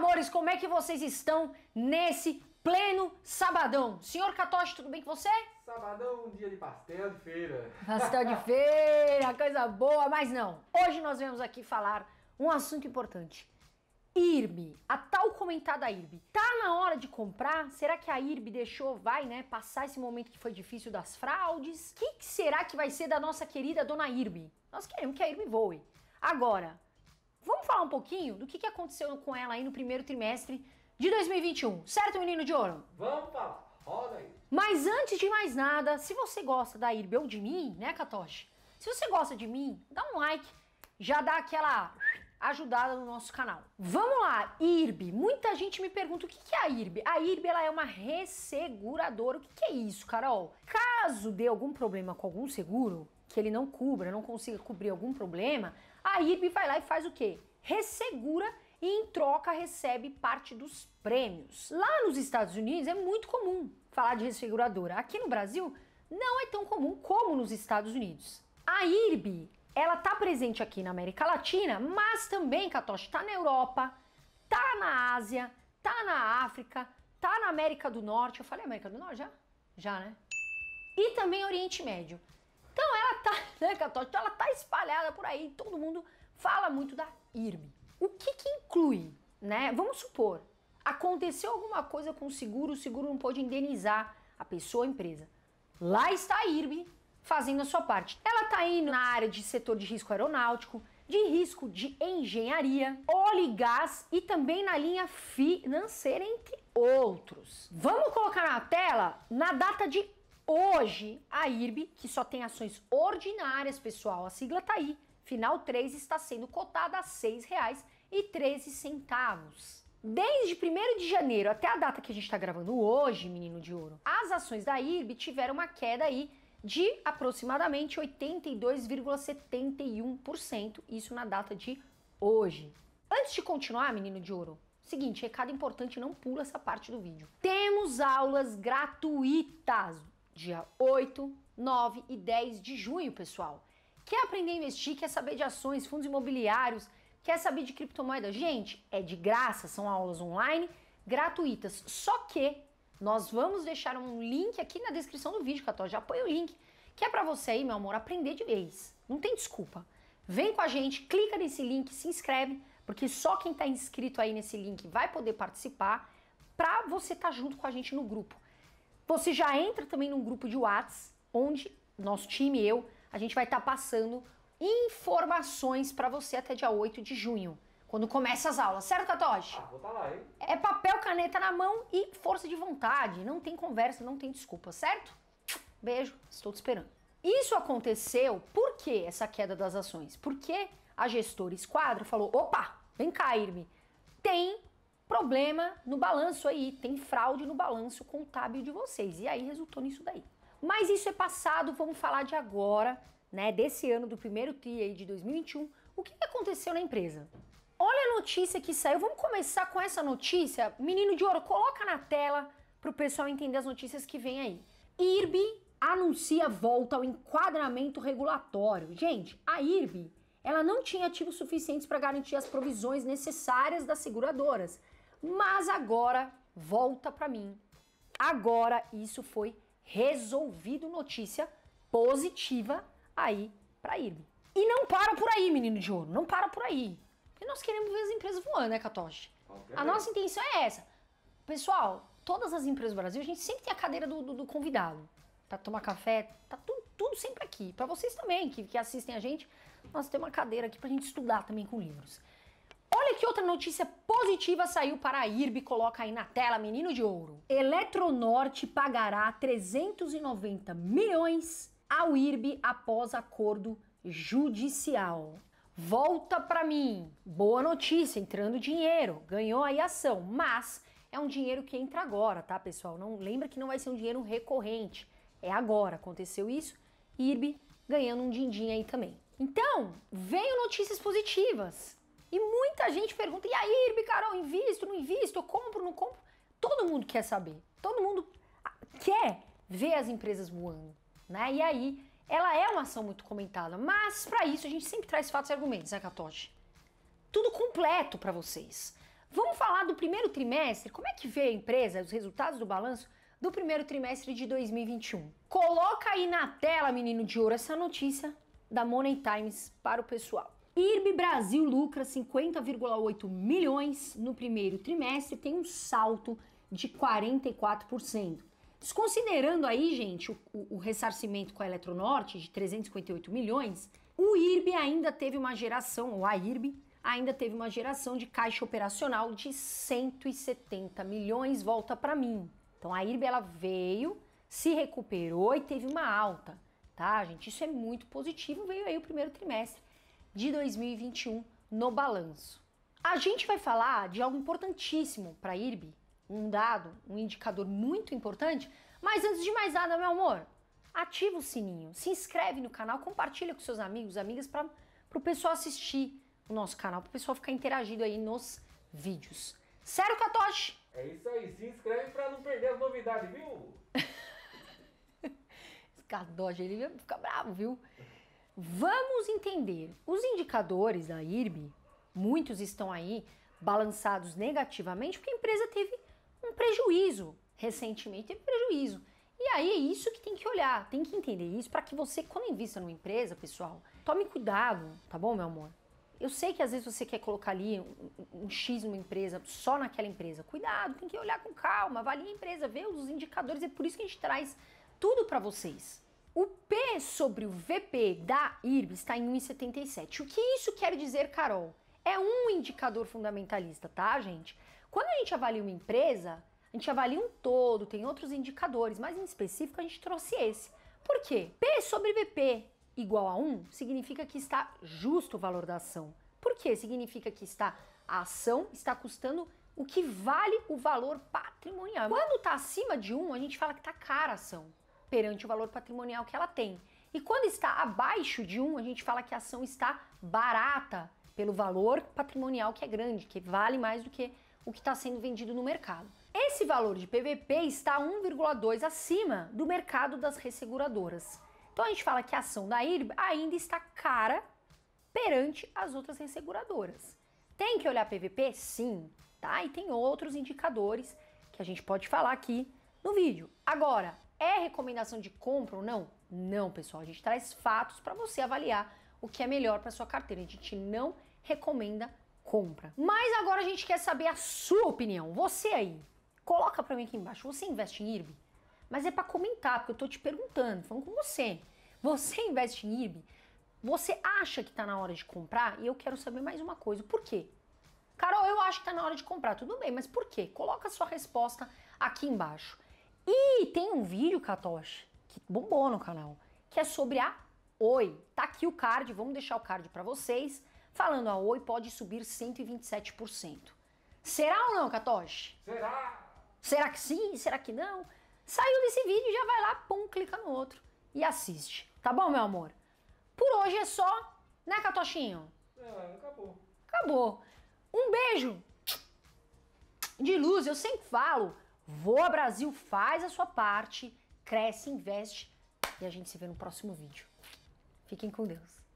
amores, como é que vocês estão nesse pleno sabadão? Senhor Catoche, tudo bem com você? Sabadão, um dia de pastel de feira. Pastel de feira, coisa boa, mas não. Hoje nós vemos aqui falar um assunto importante. IRB, a tal comentada IRB. Tá na hora de comprar? Será que a IRB deixou, vai, né, passar esse momento que foi difícil das fraudes? O que, que será que vai ser da nossa querida dona IRB? Nós queremos que a IRB voe. Agora, Vamos falar um pouquinho do que, que aconteceu com ela aí no primeiro trimestre de 2021, certo, menino de ouro? Vamos falar, roda aí. Mas antes de mais nada, se você gosta da IRB ou de mim, né, Katoshi? Se você gosta de mim, dá um like, já dá aquela ajudada no nosso canal. Vamos lá, IRB. Muita gente me pergunta o que é a IRB. A IRB ela é uma resseguradora. O que é isso, Carol? Caso dê algum problema com algum seguro, que ele não cubra, não consiga cobrir algum problema, a IRB vai lá e faz o quê? Ressegura e em troca recebe parte dos prêmios. Lá nos Estados Unidos é muito comum falar de resseguradora. Aqui no Brasil não é tão comum como nos Estados Unidos. A IRB, ela tá presente aqui na América Latina, mas também, Katoshi, tá na Europa, tá na Ásia, tá na África, tá na América do Norte. Eu falei América do Norte já? Já, né? E também Oriente Médio tá, né, católica, ela tá espalhada por aí, todo mundo fala muito da IRB. O que que inclui, né? Vamos supor, aconteceu alguma coisa com o seguro, o seguro não pode indenizar a pessoa, a empresa. Lá está a IRB fazendo a sua parte. Ela tá indo na área de setor de risco aeronáutico, de risco de engenharia, óleo e gás e também na linha financeira, entre outros. Vamos colocar na tela na data de Hoje, a IRB, que só tem ações ordinárias, pessoal, a sigla tá aí, final 3 está sendo cotada a R$ 6,13. Desde 1 de janeiro até a data que a gente está gravando hoje, menino de ouro, as ações da IRB tiveram uma queda aí de aproximadamente 82,71%, isso na data de hoje. Antes de continuar, menino de ouro, seguinte, recado importante, não pula essa parte do vídeo. Temos aulas gratuitas dia 8, 9 e 10 de junho, pessoal. Quer aprender a investir? Quer saber de ações, fundos imobiliários? Quer saber de criptomoeda? Gente, é de graça, são aulas online gratuitas. Só que nós vamos deixar um link aqui na descrição do vídeo, Cató, já põe o link, que é para você aí, meu amor, aprender de vez. Não tem desculpa. Vem com a gente, clica nesse link, se inscreve, porque só quem está inscrito aí nesse link vai poder participar para você estar tá junto com a gente no grupo. Então, você já entra também num grupo de Whats, onde nosso time, eu, a gente vai estar tá passando informações para você até dia 8 de junho, quando começa as aulas. Certo, Katoshi? Ah, vou estar tá lá, hein? É papel, caneta na mão e força de vontade. Não tem conversa, não tem desculpa, certo? Beijo, estou te esperando. Isso aconteceu por que essa queda das ações? Porque a gestora Esquadra falou: opa, vem cá, Irme, tem problema no balanço aí, tem fraude no balanço contábil de vocês. E aí resultou nisso daí. Mas isso é passado, vamos falar de agora, né, desse ano do primeiro TRI aí de 2021, o que aconteceu na empresa? Olha a notícia que saiu. Vamos começar com essa notícia. Menino de ouro, coloca na tela para o pessoal entender as notícias que vem aí. IRB anuncia volta ao enquadramento regulatório. Gente, a IRB ela não tinha ativos suficientes para garantir as provisões necessárias das seguradoras. Mas agora volta para mim. Agora isso foi resolvido, notícia positiva aí para ele. E não para por aí, menino de ouro, não para por aí. Porque nós queremos ver as empresas voando, né, Katoshi? Okay. A nossa intenção é essa. Pessoal, todas as empresas do Brasil, a gente sempre tem a cadeira do, do, do convidado. Pra tomar café, tá tudo, tudo sempre aqui. Para vocês também que, que assistem a gente, nós temos uma cadeira aqui pra gente estudar também com livros. Olha que outra notícia positiva saiu para a IRB, coloca aí na tela, menino de ouro. Eletronorte pagará 390 milhões ao IRB após acordo judicial. Volta para mim. Boa notícia, entrando dinheiro, ganhou aí ação, mas é um dinheiro que entra agora, tá, pessoal? Não lembra que não vai ser um dinheiro recorrente. É agora, aconteceu isso. IRB ganhando um din-din aí também. Então, veio notícias positivas. E muita gente pergunta: e aí, Irbi, Carol, invisto, não invisto, eu compro, não compro? Todo mundo quer saber. Todo mundo quer ver as empresas voando. Né? E aí, ela é uma ação muito comentada. Mas para isso a gente sempre traz fatos e argumentos, né, Katoshi? Tudo completo para vocês. Vamos falar do primeiro trimestre, como é que vê a empresa, os resultados do balanço do primeiro trimestre de 2021. Coloca aí na tela, menino de ouro, essa notícia da Money Times para o pessoal. IRB Brasil lucra 50,8 milhões no primeiro trimestre, tem um salto de 44%. Desconsiderando aí, gente, o, o ressarcimento com a Eletronorte de 358 milhões, o IRB ainda teve uma geração, ou a IRB, ainda teve uma geração de caixa operacional de 170 milhões, volta para mim. Então a IRB ela veio, se recuperou e teve uma alta, tá, gente? Isso é muito positivo, veio aí o primeiro trimestre de 2021 no balanço. A gente vai falar de algo importantíssimo para a IRB, um dado, um indicador muito importante, mas antes de mais nada, meu amor, ativa o sininho, se inscreve no canal, compartilha com seus amigos, amigas para o pessoal assistir o nosso canal, para o pessoal ficar interagindo aí nos vídeos. Sério, Katoshi? É isso aí, se inscreve para não perder as novidades, viu? Katoshi, ele fica bravo, viu? Vamos entender. Os indicadores da IRB, muitos estão aí balançados negativamente porque a empresa teve um prejuízo recentemente, teve prejuízo. E aí é isso que tem que olhar, tem que entender isso para que você, quando invista numa empresa, pessoal, tome cuidado, tá bom, meu amor? Eu sei que às vezes você quer colocar ali um, um X numa empresa, só naquela empresa. Cuidado, tem que olhar com calma, avalie a empresa, vê os indicadores, é por isso que a gente traz tudo para vocês. O P sobre o VP da IRB está em 1,77. O que isso quer dizer, Carol? É um indicador fundamentalista, tá, gente? Quando a gente avalia uma empresa, a gente avalia um todo, tem outros indicadores, mas em específico a gente trouxe esse. Por quê? P sobre VP igual a 1 significa que está justo o valor da ação. Por quê? Significa que está a ação está custando o que vale o valor patrimonial. Quando está acima de 1, a gente fala que está cara a ação perante o valor patrimonial que ela tem. E quando está abaixo de 1, a gente fala que a ação está barata pelo valor patrimonial que é grande, que vale mais do que o que está sendo vendido no mercado. Esse valor de PVP está 1,2 acima do mercado das resseguradoras. Então a gente fala que a ação da IRB ainda está cara perante as outras resseguradoras. Tem que olhar PVP? Sim, tá? E tem outros indicadores que a gente pode falar aqui no vídeo. Agora, é recomendação de compra ou não? Não, pessoal. A gente traz fatos para você avaliar o que é melhor para sua carteira. A gente não recomenda compra. Mas agora a gente quer saber a sua opinião. Você aí, coloca para mim aqui embaixo. Você investe em IRB? Mas é para comentar, porque eu tô te perguntando, falando com você. Você investe em IRB? Você acha que está na hora de comprar? E eu quero saber mais uma coisa. Por quê? Carol, eu acho que está na hora de comprar. Tudo bem, mas por quê? Coloca a sua resposta aqui embaixo. E tem um vídeo, Katoshi, que bombou no canal, que é sobre a Oi. Tá aqui o card, vamos deixar o card para vocês, falando a Oi pode subir 127%. Será ou não, Katoshi? Será? Será que sim? Será que não? Saiu desse vídeo, já vai lá, pum, clica no outro e assiste. Tá bom, meu amor? Por hoje é só, né, Catochinho? É, acabou. Acabou. Um beijo de luz, eu sempre falo. Voa Brasil, faz a sua parte, cresce, investe e a gente se vê no próximo vídeo. Fiquem com Deus.